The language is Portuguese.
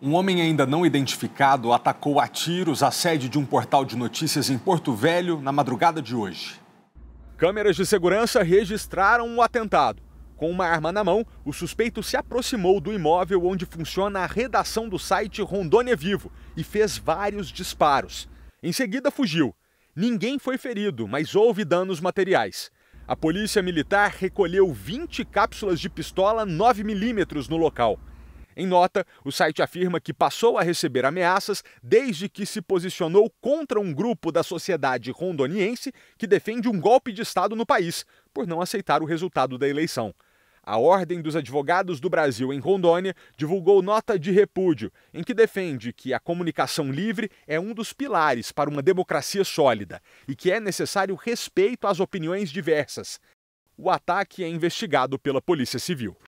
Um homem ainda não identificado atacou a tiros a sede de um portal de notícias em Porto Velho na madrugada de hoje. Câmeras de segurança registraram o atentado. Com uma arma na mão, o suspeito se aproximou do imóvel onde funciona a redação do site Rondônia Vivo e fez vários disparos. Em seguida, fugiu. Ninguém foi ferido, mas houve danos materiais. A polícia militar recolheu 20 cápsulas de pistola 9mm no local. Em nota, o site afirma que passou a receber ameaças desde que se posicionou contra um grupo da sociedade rondoniense que defende um golpe de Estado no país, por não aceitar o resultado da eleição. A Ordem dos Advogados do Brasil em Rondônia divulgou nota de repúdio, em que defende que a comunicação livre é um dos pilares para uma democracia sólida e que é necessário respeito às opiniões diversas. O ataque é investigado pela Polícia Civil.